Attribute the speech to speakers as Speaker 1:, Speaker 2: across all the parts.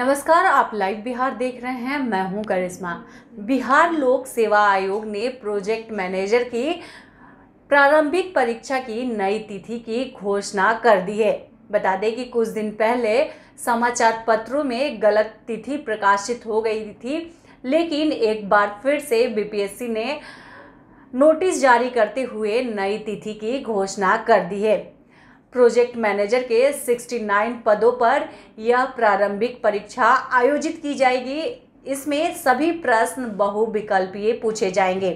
Speaker 1: नमस्कार आप लाइव बिहार देख रहे हैं मैं हूं करिश्मा बिहार लोक सेवा आयोग ने प्रोजेक्ट मैनेजर की प्रारंभिक परीक्षा की नई तिथि की घोषणा कर दी है बता दें कि कुछ दिन पहले समाचार पत्रों में गलत तिथि प्रकाशित हो गई थी लेकिन एक बार फिर से बीपीएससी ने नोटिस जारी करते हुए नई तिथि की घोषणा कर दी है प्रोजेक्ट मैनेजर के 69 पदों पर यह प्रारंभिक परीक्षा आयोजित की जाएगी इसमें सभी प्रश्न बहुविकल्पीय पूछे जाएंगे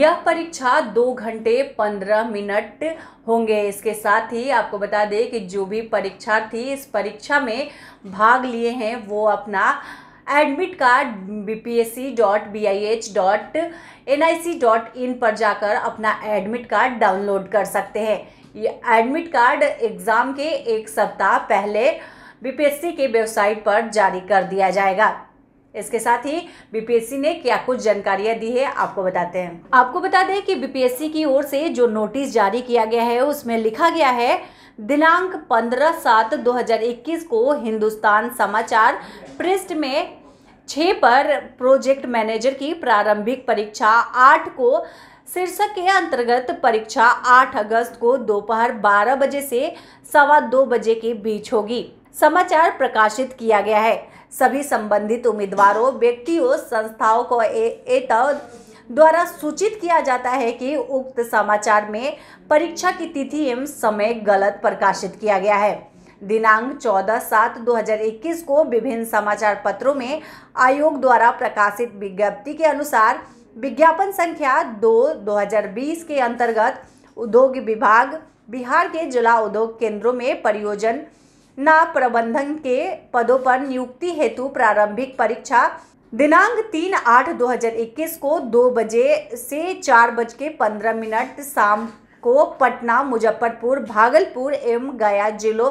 Speaker 1: यह परीक्षा दो घंटे पंद्रह मिनट होंगे इसके साथ ही आपको बता दें कि जो भी परीक्षार्थी इस परीक्षा में भाग लिए हैं वो अपना admit card B P S C dot B I H dot N I C dot in पर जाकर अपना एडमिट कार्ड डाउनलोड कर सकते हैं ये एडमिट कार्ड एग्ज़ाम के एक सप्ताह पहले बीपीएससी के वेबसाइट पर जारी कर दिया जाएगा इसके साथ ही बीपीएससी ने क्या कुछ जानकारियां दी है आपको बताते हैं आपको बता दें कि बीपीएससी की ओर से जो नोटिस जारी किया गया है उसमें लिखा गया है दिनांक 15 सात 2021 को हिंदुस्तान समाचार पृष्ठ में छः पर प्रोजेक्ट मैनेजर की प्रारंभिक परीक्षा आठ को शीर्षक के अंतर्गत परीक्षा 8 अगस्त को दोपहर 12 बजे से सवा दो बजे के बीच होगी समाचार प्रकाशित किया गया है सभी संबंधित उम्मीदवारों व्यक्तियों संस्थाओं को द्वारा सूचित किया जाता है कि उक्त समाचार में परीक्षा की तिथि एवं समय गलत प्रकाशित किया गया है दिनांक 14 सात 2021 को विभिन्न समाचार पत्रों में आयोग द्वारा प्रकाशित विज्ञप्ति के अनुसार विज्ञापन संख्या दो 2020 के अंतर्गत उद्योग विभाग बिहार के जिला उद्योग केंद्रों में न प्रबंधन के पदों पर नियुक्ति हेतु प्रारंभिक परीक्षा दिनांक तीन आठ दो हजार इक्कीस को दो बजे से चार बज के पंद्रह मिनट शाम को पटना मुजफ्फरपुर भागलपुर एवं गया जिलों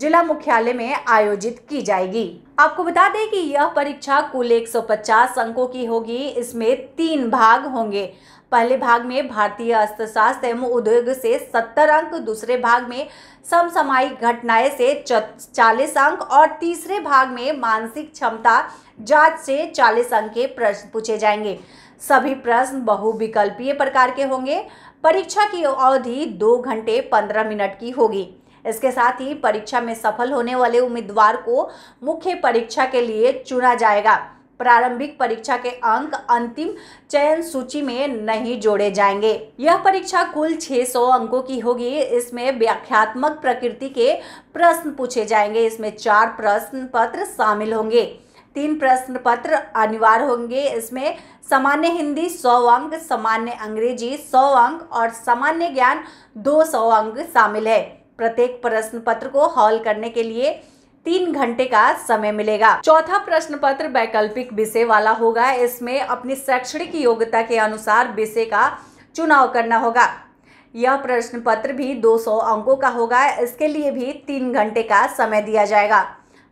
Speaker 1: जिला मुख्यालय में आयोजित की जाएगी आपको बता दें कि यह परीक्षा कुल 150 अंकों की होगी इसमें तीन भाग होंगे पहले भाग में भारतीय अर्थशास्त्र एवं उद्योग से 70 अंक दूसरे भाग में समसामयिक घटनाएं से 40 अंक और तीसरे भाग में मानसिक क्षमता जांच से 40 अंक के प्रश्न पूछे जाएंगे सभी प्रश्न बहुविकल्पीय प्रकार के होंगे परीक्षा की अवधि दो घंटे पंद्रह मिनट की होगी इसके साथ ही परीक्षा में सफल होने वाले उम्मीदवार को मुख्य परीक्षा के लिए चुना जाएगा प्रारंभिक परीक्षा के अंक अंतिम चयन सूची में नहीं जोड़े जाएंगे यह परीक्षा कुल 600 अंकों की होगी इसमें व्याख्यात्मक प्रकृति के प्रश्न पूछे जाएंगे इसमें चार प्रश्न पत्र शामिल होंगे तीन प्रश्न पत्र अनिवार्य होंगे इसमें सामान्य हिंदी 100 अंक सामान्य अंग्रेजी 100 अंक और सामान्य ज्ञान 200 अंक शामिल है प्रत्येक प्रश्न पत्र को हॉल करने के लिए तीन घंटे का समय मिलेगा चौथा प्रश्न पत्र वैकल्पिक विषय वाला होगा इसमें अपनी शैक्षणिक योग्यता के अनुसार विषय का चुनाव करना होगा यह प्रश्न पत्र भी 200 अंकों का होगा इसके लिए भी तीन घंटे का समय दिया जाएगा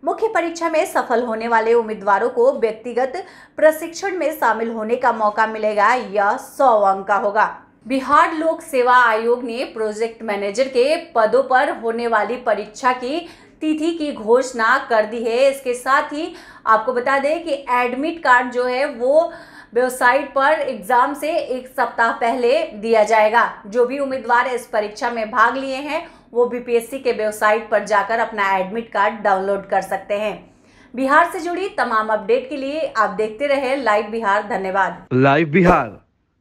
Speaker 1: मुख्य परीक्षा में सफल होने वाले उम्मीदवारों को व्यक्तिगत प्रशिक्षण में शामिल होने का मौका मिलेगा यह सौ अंक का होगा बिहार लोक सेवा आयोग ने प्रोजेक्ट मैनेजर के पदों पर होने वाली परीक्षा की तिथि की घोषणा कर दी है इसके साथ ही आपको बता दें कि एडमिट कार्ड जो है वो वेबसाइट पर एग्ज़ाम से एक सप्ताह पहले दिया जाएगा जो भी उम्मीदवार इस परीक्षा में भाग लिए हैं वो बीपीएससी के वेबसाइट पर जाकर अपना एडमिट कार्ड डाउनलोड कर सकते हैं बिहार से जुड़ी तमाम अपडेट के लिए आप देखते रहे लाइव बिहार धन्यवाद लाइव बिहार